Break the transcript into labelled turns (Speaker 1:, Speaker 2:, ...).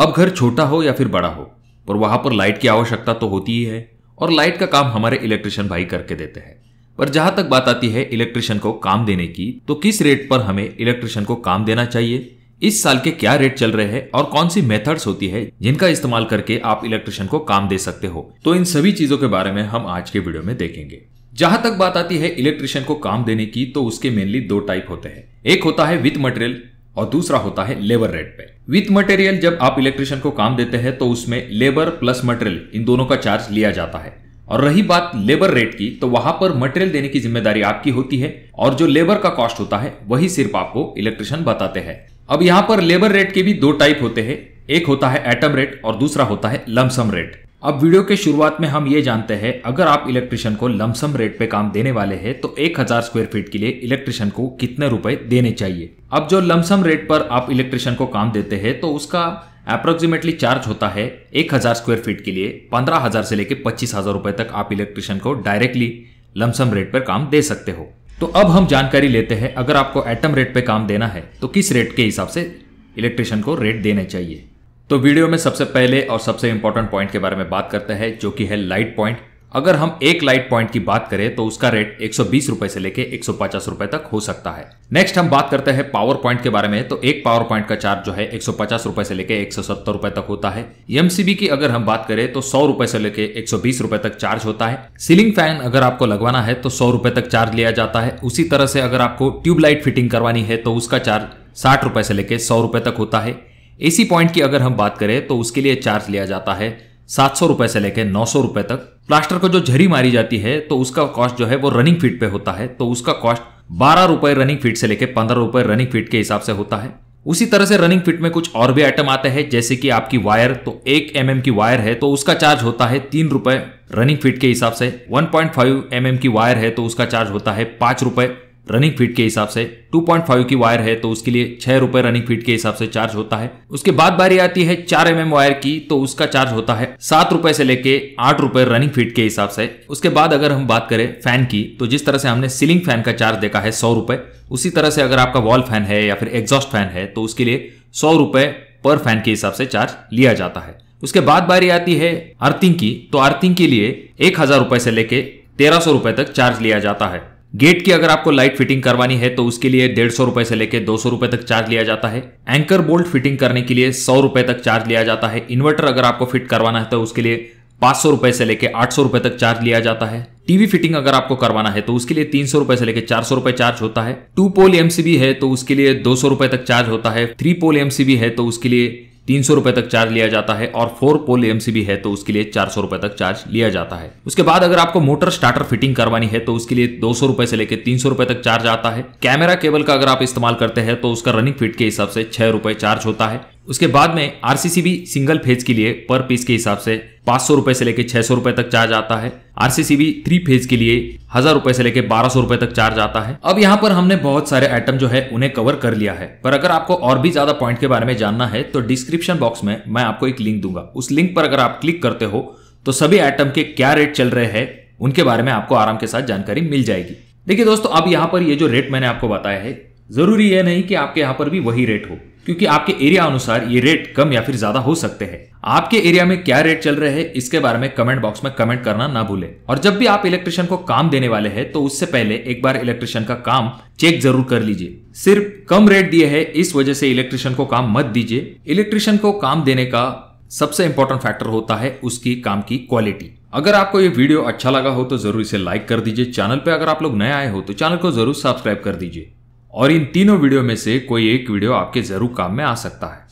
Speaker 1: अब घर छोटा हो या फिर बड़ा हो पर वहां पर लाइट की आवश्यकता तो होती ही है और लाइट का काम हमारे इलेक्ट्रिशियन भाई करके देते हैं पर जहां तक बात आती है इलेक्ट्रिशियन को काम देने की तो किस रेट पर हमें इलेक्ट्रिशियन को काम देना चाहिए इस साल के क्या रेट चल रहे हैं और कौन सी मेथड्स होती है जिनका इस्तेमाल करके आप इलेक्ट्रिशियन को काम दे सकते हो तो इन सभी चीजों के बारे में हम आज के वीडियो में देखेंगे जहां तक बात आती है इलेक्ट्रिशियन को काम देने की तो उसके मेनली दो टाइप होते हैं एक होता है विथ मटेरियल और दूसरा होता है लेबर रेट पे विथ मटेरियल जब आप इलेक्ट्रिशियन को काम देते हैं तो उसमें लेबर प्लस मटेरियल इन दोनों का चार्ज लिया जाता है और रही बात लेबर रेट की तो वहां पर मटेरियल देने की जिम्मेदारी आपकी होती है और जो लेबर का कॉस्ट होता है वही सिर्फ आपको इलेक्ट्रिशियन बताते हैं अब यहाँ पर लेबर रेट के भी दो टाइप होते हैं एक होता है एटम रेट और दूसरा होता है लमसम रेट अब वीडियो के शुरुआत में हम ये जानते हैं अगर आप इलेक्ट्रिशियन को लमसम रेट पे काम देने वाले हैं तो 1000 स्क्वायर फीट के लिए इलेक्ट्रिशियन को कितने रुपए देने चाहिए अब जो लमसम रेट पर आप इलेक्ट्रिशियन को काम देते हैं तो उसका अप्रोक्सीमेटली चार्ज होता है 1000 स्क्वायर फीट के लिए 15000 से लेकर पच्चीस हजार रुपए तक आप इलेक्ट्रिशियन को डायरेक्टली लमसम रेट पर काम दे सकते हो तो अब हम जानकारी लेते हैं अगर आपको एटम रेट पे काम देना है तो किस रेट के हिसाब से इलेक्ट्रिशियन को रेट देने चाहिए तो वीडियो में सबसे पहले और सबसे इंपॉर्टेंट पॉइंट के बारे में बात करते हैं जो कि है लाइट पॉइंट अगर हम एक लाइट पॉइंट की बात करें तो उसका रेट एक रुपए से लेके एक रुपए तक हो सकता है नेक्स्ट हम बात करते हैं पावर पॉइंट के बारे में तो एक पावर पॉइंट का चार्ज जो है एक रुपए से लेके एक रुपए तक होता है एमसीबी की अगर हम बात करें तो सौ रुपए से लेके एक रुपए तक चार्ज होता है सीलिंग फैन अगर आपको लगवाना है तो सौ रुपए तक चार्ज लिया जाता है उसी तरह से अगर आपको ट्यूबलाइट फिटिंग करवानी है तो उसका चार्ज साठ रुपए से लेके सौ रुपए तक होता है एसी पॉइंट की अगर हम बात करें तो उसके लिए चार्ज लिया जाता है सात सौ रुपए से लेकर नौ सौ रुपए तक प्लास्टर को जो झरी मारी जाती है तो उसका कॉस्ट जो है वो रनिंग फीट पे होता है तो उसका कॉस्ट बारह रुपए रनिंग फीट से लेकर पंद्रह रुपए रनिंग फीट के हिसाब से होता है उसी तरह से रनिंग फिट में कुछ और भी आइटम आते हैं जैसे कि आपकी वायर तो एक एम mm की वायर है तो उसका चार्ज होता है तीन रुपए रनिंग फिट के हिसाब से one point five M mm की वायर है तो उसका चार्ज होता है पांच रुपए रनिंग फीट के हिसाब से 2.5 की वायर है तो उसके लिए छह रुपए रनिंग फीट के हिसाब से चार्ज होता है उसके बाद बारी आती है चार एम वायर की तो उसका चार्ज होता है सात रुपए से लेके आठ रुपए रनिंग फीट के हिसाब से उसके बाद अगर हम बात करें फैन की तो जिस तरह से हमने सीलिंग फैन का चार्ज देखा है सौ रुपए उसी तरह से अगर आपका वॉल फैन है या फिर एग्जॉस्ट फैन है तो उसके लिए सौ रुपए पर फैन के हिसाब से चार्ज लिया जाता है उसके बाद बारी आती है अर्थिंग की तो अर्थिंग के लिए एक हजार रुपए से लेके तेरह सौ रुपए तक चार्ज लिया जाता है गेट की अगर आपको लाइट फिटिंग करवानी है तो उसके लिए डेढ़ सौ रुपए से लेकर दो सौ रुपए तक चार्ज लिया जाता है एंकर बोल्ट फिटिंग करने के लिए सौ रुपए तक चार्ज लिया जाता है इन्वर्टर अगर आपको फिट करवाना है तो उसके लिए पांच सौ रुपए से लेकर आठ सौ रुपए तक चार्ज लिया जाता है टीवी फिटिंग अगर आपको करवाना है तो उसके लिए तीन सौ रुपए से लेकर चार सौ रुपए चार्ज होता है टू पोल एमसीबी है तो उसके लिए दो सौ रुपए तक चार्ज होता है थ्री पोल एमसीबी है तो उसके लिए तीन सौ रुपए तक चार्ज लिया जाता है और फोर पोल एमसीबी है तो उसके लिए चार सौ रुपए तक चार्ज लिया जाता है उसके बाद अगर आपको मोटर स्टार्टर फिटिंग करवानी है तो उसके लिए दो सौ रुपए से लेकर तीन सौ रुपए तक चार्ज आता है कैमरा केबल का अगर आप इस्तेमाल करते हैं तो उसका रनिंग फिट के हिसाब से छह रुपए चार्ज होता है उसके बाद में भी सिंगल फेज के लिए पर पीस के हिसाब से पांच सौ रुपए से लेकर छह सौ रुपए तक चार्ज आता है आरसीसीबी थ्री फेज के लिए हजार रुपए से लेकर बारह सौ रुपए तक चार्ज आता है अब यहाँ पर हमने बहुत सारे आइटम जो है उन्हें कवर कर लिया है पर अगर आपको और भी ज्यादा पॉइंट के बारे में जानना है तो डिस्क्रिप्शन बॉक्स में मैं आपको एक लिंक दूंगा उस लिंक पर अगर आप क्लिक करते हो तो सभी आइटम के क्या रेट चल रहे हैं उनके बारे में आपको आराम के साथ जानकारी मिल जाएगी देखिए दोस्तों अब यहाँ पर ये जो रेट मैंने आपको बताया है जरूरी यह नहीं कि आपके यहाँ पर भी वही रेट हो क्योंकि आपके एरिया अनुसार ये रेट कम या फिर ज्यादा हो सकते हैं आपके एरिया में क्या रेट चल रहे हैं इसके बारे में कमेंट बॉक्स में कमेंट करना ना भूले और जब भी आप इलेक्ट्रिशियन को काम देने वाले हैं तो उससे पहले एक बार इलेक्ट्रिशियन का काम चेक जरूर कर लीजिए सिर्फ कम रेट दिए है इस वजह से इलेक्ट्रिशियन को काम मत दीजिए इलेक्ट्रिशियन को काम देने का सबसे इंपॉर्टेंट फैक्टर होता है उसकी काम की क्वालिटी अगर आपको ये वीडियो अच्छा लगा हो तो जरूर इसे लाइक कर दीजिए चैनल पे अगर आप लोग नए आए हो तो चैनल को जरूर सब्सक्राइब कर दीजिए और इन तीनों वीडियो में से कोई एक वीडियो आपके ज़रूर काम में आ सकता है